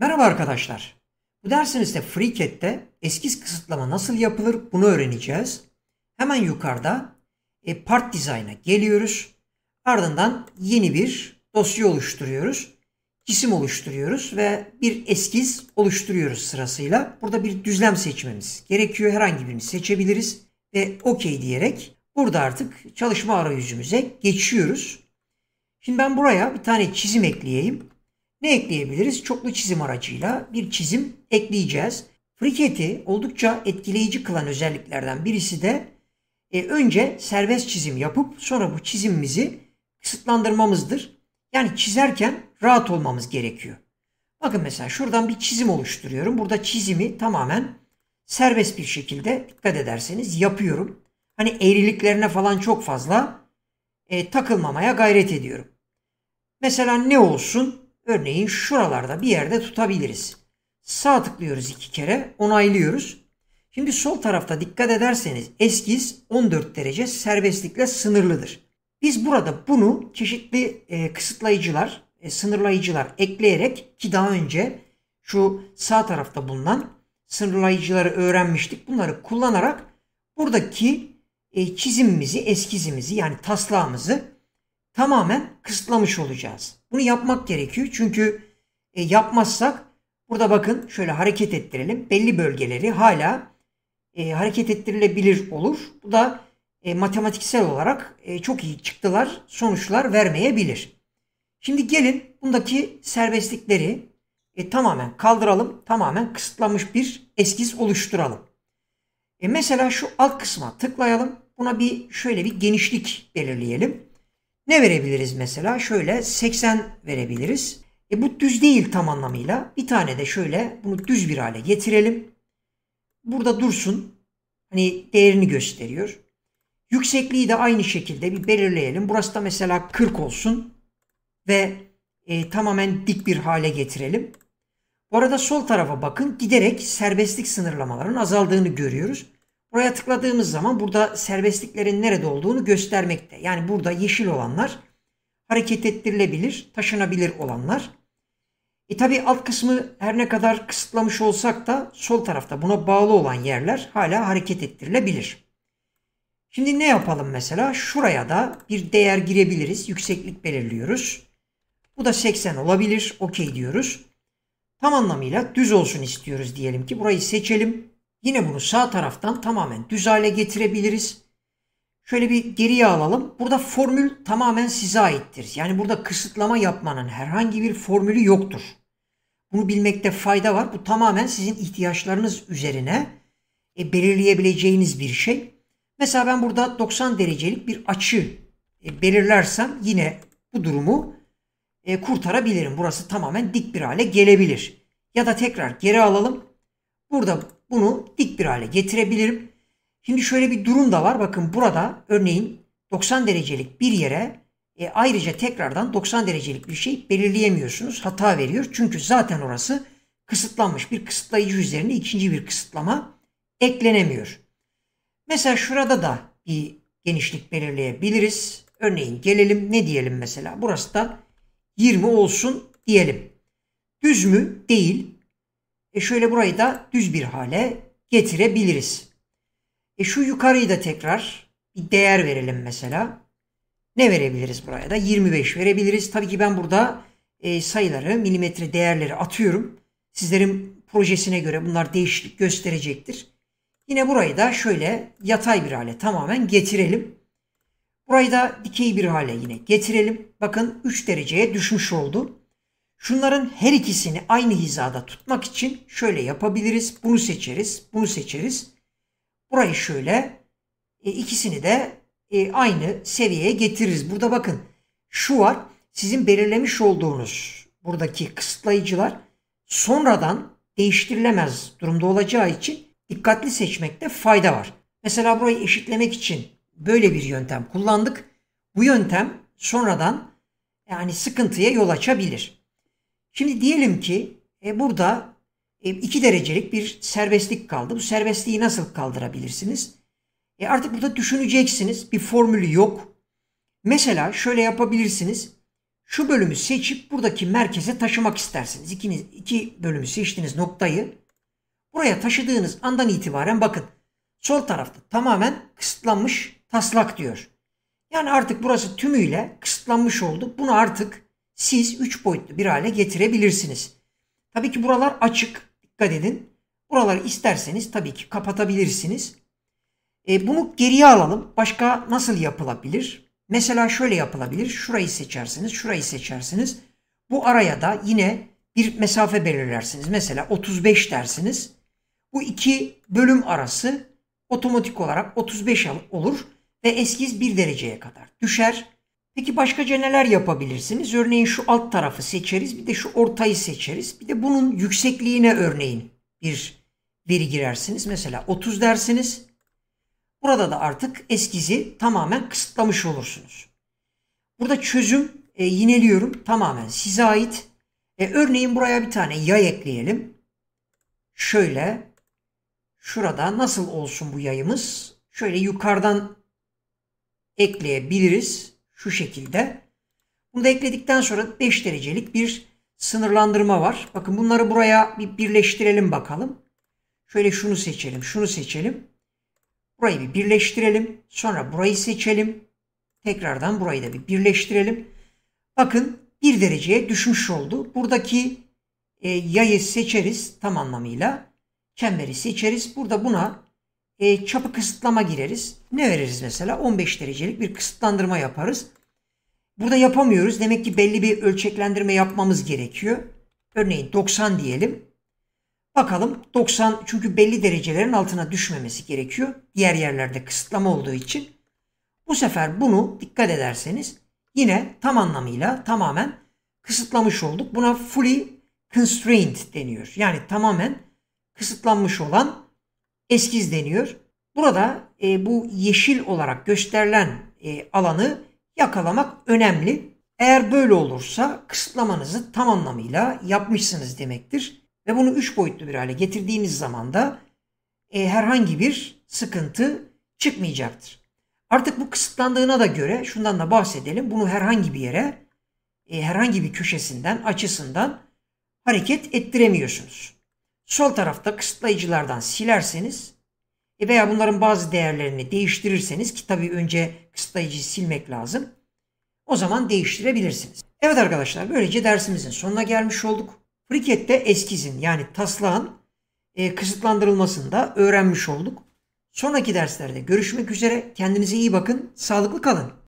Merhaba arkadaşlar. Bu dersimizde FreeCAD'de eskiz kısıtlama nasıl yapılır bunu öğreneceğiz. Hemen yukarıda e, Part Design'a geliyoruz. Ardından yeni bir dosya oluşturuyoruz. Cisim oluşturuyoruz ve bir eskiz oluşturuyoruz sırasıyla. Burada bir düzlem seçmemiz gerekiyor. Herhangi birini seçebiliriz ve OK diyerek burada artık çalışma arayüzümüze geçiyoruz. Şimdi ben buraya bir tane çizim ekleyeyim. Ne ekleyebiliriz? Çoklu çizim aracıyla bir çizim ekleyeceğiz. Friketi oldukça etkileyici kılan özelliklerden birisi de e, önce serbest çizim yapıp sonra bu çizimimizi kısıtlandırmamızdır. Yani çizerken rahat olmamız gerekiyor. Bakın mesela şuradan bir çizim oluşturuyorum. Burada çizimi tamamen serbest bir şekilde dikkat ederseniz yapıyorum. Hani eğriliklerine falan çok fazla e, takılmamaya gayret ediyorum. Mesela ne olsun? Örneğin şuralarda bir yerde tutabiliriz. Sağ tıklıyoruz iki kere onaylıyoruz. Şimdi sol tarafta dikkat ederseniz eskiz 14 derece serbestlikle sınırlıdır. Biz burada bunu çeşitli e, kısıtlayıcılar, e, sınırlayıcılar ekleyerek ki daha önce şu sağ tarafta bulunan sınırlayıcıları öğrenmiştik. Bunları kullanarak buradaki e, çizimimizi, eskizimizi yani taslağımızı tamamen kısıtlamış olacağız. Bunu yapmak gerekiyor çünkü e, yapmazsak burada bakın şöyle hareket ettirelim. Belli bölgeleri hala e, hareket ettirilebilir olur. Bu da e, matematiksel olarak e, çok iyi çıktılar, sonuçlar vermeyebilir. Şimdi gelin bundaki serbestlikleri e, tamamen kaldıralım, tamamen kısıtlamış bir eskiz oluşturalım. E, mesela şu alt kısma tıklayalım. Buna bir şöyle bir genişlik belirleyelim. Ne verebiliriz mesela? Şöyle 80 verebiliriz. E bu düz değil tam anlamıyla. Bir tane de şöyle bunu düz bir hale getirelim. Burada dursun. Hani değerini gösteriyor. Yüksekliği de aynı şekilde bir belirleyelim. Burası da mesela 40 olsun. Ve e, tamamen dik bir hale getirelim. Bu arada sol tarafa bakın. Giderek serbestlik sınırlamalarının azaldığını görüyoruz. Buraya tıkladığımız zaman burada serbestliklerin nerede olduğunu göstermekte. Yani burada yeşil olanlar hareket ettirilebilir, taşınabilir olanlar. E tabi alt kısmı her ne kadar kısıtlamış olsak da sol tarafta buna bağlı olan yerler hala hareket ettirilebilir. Şimdi ne yapalım mesela? Şuraya da bir değer girebiliriz. Yükseklik belirliyoruz. Bu da 80 olabilir. Okey diyoruz. Tam anlamıyla düz olsun istiyoruz diyelim ki. Burayı seçelim. Yine bunu sağ taraftan tamamen düz hale getirebiliriz. Şöyle bir geriye alalım. Burada formül tamamen size aittir. Yani burada kısıtlama yapmanın herhangi bir formülü yoktur. Bunu bilmekte fayda var. Bu tamamen sizin ihtiyaçlarınız üzerine e, belirleyebileceğiniz bir şey. Mesela ben burada 90 derecelik bir açı e, belirlersem yine bu durumu e, kurtarabilirim. Burası tamamen dik bir hale gelebilir. Ya da tekrar geri alalım. Burada bunu dik bir hale getirebilirim. Şimdi şöyle bir durum da var. Bakın burada örneğin 90 derecelik bir yere e, ayrıca tekrardan 90 derecelik bir şey belirleyemiyorsunuz. Hata veriyor. Çünkü zaten orası kısıtlanmış. Bir kısıtlayıcı üzerine ikinci bir kısıtlama eklenemiyor. Mesela şurada da bir genişlik belirleyebiliriz. Örneğin gelelim ne diyelim mesela? Burası da 20 olsun diyelim. Düz mü? Değil. E şöyle burayı da düz bir hale getirebiliriz. E şu yukarıyı da tekrar bir değer verelim mesela. Ne verebiliriz buraya da? 25 verebiliriz. Tabii ki ben burada e, sayıları, milimetre değerleri atıyorum. Sizlerin projesine göre bunlar değişiklik gösterecektir. Yine burayı da şöyle yatay bir hale tamamen getirelim. Burayı da dikey bir hale yine getirelim. Bakın 3 dereceye düşmüş oldu. Şunların her ikisini aynı hizada tutmak için şöyle yapabiliriz. Bunu seçeriz, bunu seçeriz. Burayı şöyle, e, ikisini de e, aynı seviyeye getiririz. Burada bakın şu var, sizin belirlemiş olduğunuz buradaki kısıtlayıcılar sonradan değiştirilemez durumda olacağı için dikkatli seçmekte fayda var. Mesela burayı eşitlemek için böyle bir yöntem kullandık. Bu yöntem sonradan yani sıkıntıya yol açabilir. Şimdi diyelim ki e, burada 2 e, derecelik bir serbestlik kaldı. Bu serbestliği nasıl kaldırabilirsiniz? E artık burada düşüneceksiniz. Bir formülü yok. Mesela şöyle yapabilirsiniz. Şu bölümü seçip buradaki merkeze taşımak istersiniz. İkiniz, iki bölümü seçtiğiniz noktayı buraya taşıdığınız andan itibaren bakın sol tarafta tamamen kısıtlanmış taslak diyor. Yani artık burası tümüyle kısıtlanmış oldu. Bunu artık siz 3 boyutlu bir hale getirebilirsiniz. Tabii ki buralar açık. Dikkat edin. Buraları isterseniz tabii ki kapatabilirsiniz. E, bunu geriye alalım. Başka nasıl yapılabilir? Mesela şöyle yapılabilir. Şurayı seçersiniz, şurayı seçersiniz. Bu araya da yine bir mesafe belirlersiniz. Mesela 35 dersiniz. Bu iki bölüm arası otomatik olarak 35 olur ve eskiz 1 dereceye kadar düşer. Peki başkaca neler yapabilirsiniz? Örneğin şu alt tarafı seçeriz, bir de şu ortayı seçeriz. Bir de bunun yüksekliğine örneğin bir veri girersiniz. Mesela 30 dersiniz. Burada da artık eskizi tamamen kısıtlamış olursunuz. Burada çözüm e, yineliyorum tamamen size ait. E, örneğin buraya bir tane yay ekleyelim. Şöyle şurada nasıl olsun bu yayımız? Şöyle yukarıdan ekleyebiliriz şu şekilde. Bunu da ekledikten sonra 5 derecelik bir sınırlandırma var. Bakın bunları buraya bir birleştirelim bakalım. Şöyle şunu seçelim, şunu seçelim. Burayı bir birleştirelim. Sonra burayı seçelim. Tekrardan burayı da bir birleştirelim. Bakın 1 dereceye düşmüş oldu. Buradaki e, yayı seçeriz tam anlamıyla. Çemberi seçeriz. Burada buna e, çapı kısıtlama gireriz. Ne veririz mesela? 15 derecelik bir kısıtlandırma yaparız. Burada yapamıyoruz. Demek ki belli bir ölçeklendirme yapmamız gerekiyor. Örneğin 90 diyelim. Bakalım 90 çünkü belli derecelerin altına düşmemesi gerekiyor. Diğer yerlerde kısıtlama olduğu için. Bu sefer bunu dikkat ederseniz yine tam anlamıyla tamamen kısıtlamış olduk. Buna fully constrained deniyor. Yani tamamen kısıtlanmış olan eskiz deniyor. Burada e, bu yeşil olarak gösterilen e, alanı yakalamak önemli. Eğer böyle olursa kısıtlamanızı tam anlamıyla yapmışsınız demektir. Ve bunu 3 boyutlu bir hale getirdiğiniz zaman da e, herhangi bir sıkıntı çıkmayacaktır. Artık bu kısıtlandığına da göre şundan da bahsedelim. Bunu herhangi bir yere, e, herhangi bir köşesinden, açısından hareket ettiremiyorsunuz sol tarafta kısıtlayıcılardan silerseniz e, veya bunların bazı değerlerini değiştirirseniz ki tabii önce kısıtlayıcıyı silmek lazım. O zaman değiştirebilirsiniz. Evet arkadaşlar böylece dersimizin sonuna gelmiş olduk. Friket'te eskizin yani taslağın e, kısıtlandırılmasını da öğrenmiş olduk. Sonraki derslerde görüşmek üzere. Kendinize iyi bakın. Sağlıklı kalın.